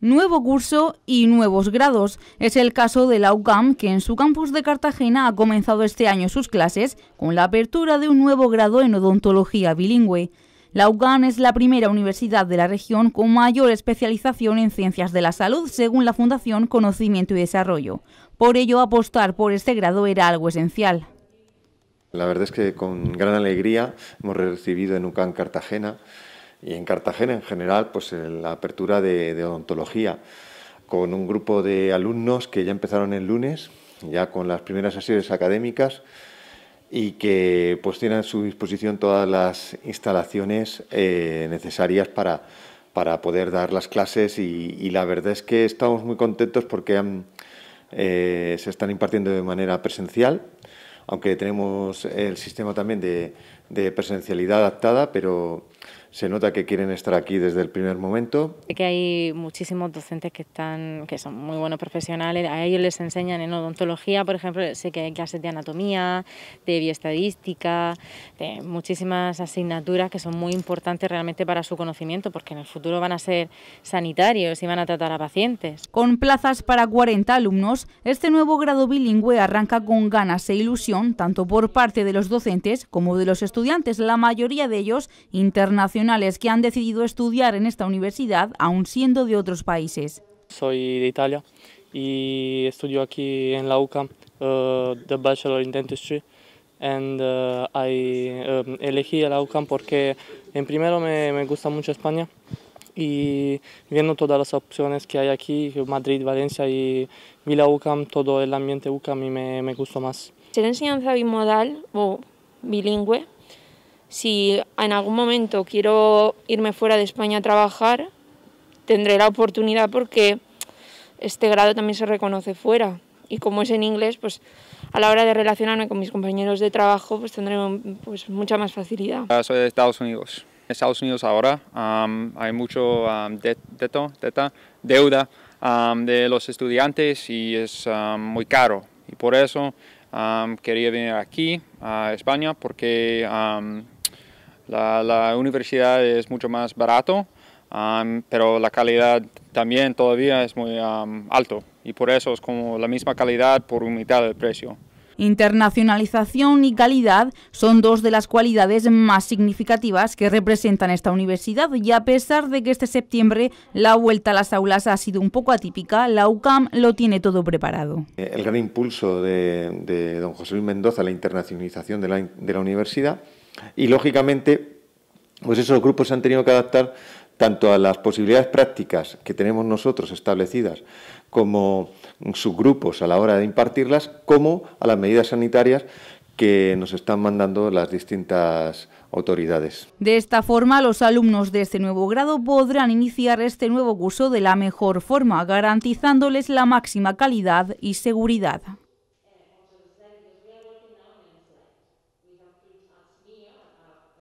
nuevo curso y nuevos grados. Es el caso de la UCAM, que en su campus de Cartagena ha comenzado este año sus clases con la apertura de un nuevo grado en odontología bilingüe. La UCAM es la primera universidad de la región con mayor especialización en ciencias de la salud, según la Fundación Conocimiento y Desarrollo. Por ello, apostar por este grado era algo esencial. La verdad es que con gran alegría hemos recibido en UCAM Cartagena y en Cartagena en general, pues eh, la apertura de, odontología con un grupo de alumnos que ya empezaron el lunes, ya con las primeras sesiones académicas y que pues tienen a su disposición todas las instalaciones eh, necesarias para, para poder dar las clases y, la verdad es que estamos muy contentos porque eh, se están impartiendo de manera presencial, aunque tenemos el sistema también de, de presencialidad adaptada, pero se nota que quieren estar aquí desde el primer momento. Que hay muchísimos docentes que están, que son muy buenos profesionales. A ellos les enseñan en odontología, por ejemplo, sé que hay clases de anatomía, de bioestadística, de muchísimas asignaturas que son muy importantes realmente para su conocimiento, porque en el futuro van a ser sanitarios y van a tratar a pacientes. Con plazas para 40 alumnos, este nuevo grado bilingüe arranca con ganas e ilusión, tanto por parte de los docentes como de los estudiantes, la mayoría de ellos internacionales que han decidido estudiar en esta universidad, ...aún siendo de otros países. Soy de Italia y estudio aquí en la UCAM, de eh, Bachelor in Dentistry. And eh, I, eh, elegí la UCAM porque en primero me, gusta mucho España y viendo todas las opciones que hay aquí, Madrid, Valencia y la UCAM, todo el ambiente UCAM y me, me gustó más. Ser enseñanza bimodal o bilingüe si en algún momento quiero irme fuera de España a trabajar, tendré la oportunidad porque este grado también se reconoce fuera. Y como es en inglés, pues a la hora de relacionarme con mis compañeros de trabajo, pues tendré pues, mucha más facilidad. Ah, soy de Estados Unidos. En Estados Unidos ahora hay mucho deuda de los estudiantes y es muy caro. Y por eso quería venir aquí, a España, porque la, universidad es mucho más barato, pero la calidad también todavía es muy alto y por eso es como la misma calidad por mitad del precio. Internacionalización y calidad son dos de las cualidades más significativas que representan esta universidad y a pesar de que este septiembre la vuelta a las aulas ha sido un poco atípica, la UCAM lo tiene todo preparado. El gran impulso de, don José Luis Mendoza, la internacionalización de la universidad, y lógicamente, pues esos grupos se han tenido que adaptar tanto a las posibilidades prácticas que tenemos nosotros establecidas como subgrupos a la hora de impartirlas, como a las medidas sanitarias que nos están mandando las distintas autoridades. De esta forma, los alumnos de este nuevo grado podrán iniciar este nuevo curso de la mejor forma, garantizándoles la máxima calidad y seguridad.